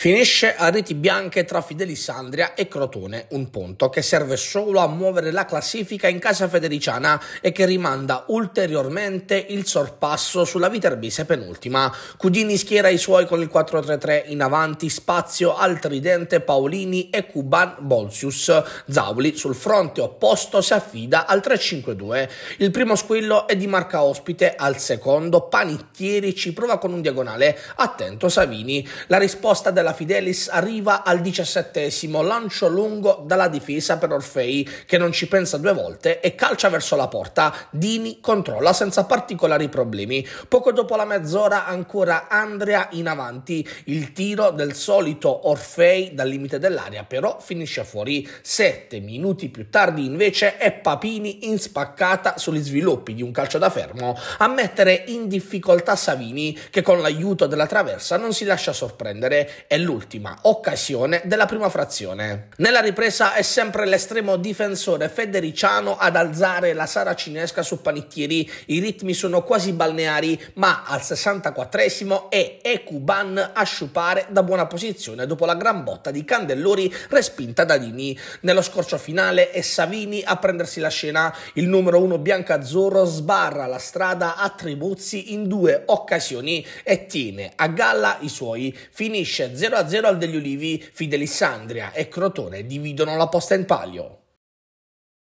Finisce a reti bianche tra Fidelisandria e Crotone, un punto che serve solo a muovere la classifica in casa federiciana e che rimanda ulteriormente il sorpasso sulla Viterbise penultima. Cudini schiera i suoi con il 4-3-3 in avanti, spazio al tridente Paolini e Cuban Bolsius. Zauli sul fronte opposto si affida al 3-5-2. Il primo squillo è di marca ospite, al secondo Panicchieri ci prova con un diagonale, attento Savini. La risposta della della Fidelis arriva al diciassettesimo, lancio lungo dalla difesa per Orfei che non ci pensa due volte e calcia verso la porta. Dini controlla senza particolari problemi. Poco dopo la mezz'ora ancora Andrea in avanti. Il tiro del solito Orfei dal limite dell'area però finisce fuori. Sette minuti più tardi invece è Papini in spaccata sugli sviluppi di un calcio da fermo a mettere in difficoltà Savini che con l'aiuto della traversa non si lascia sorprendere e l'ultima occasione della prima frazione. Nella ripresa è sempre l'estremo difensore Federiciano ad alzare la saracinesca su Panettieri. i ritmi sono quasi balneari, ma al 64esimo è Ecuban a sciupare da buona posizione dopo la gran botta di Candellori respinta da Dini. Nello scorcio finale è Savini a prendersi la scena, il numero 1 Biancazzurro sbarra la strada a Tribuzzi in due occasioni e tiene a galla i suoi. Finisce 0 0 0-0 al degli Ulivi, Fidelissandria e Crotone dividono la posta in palio.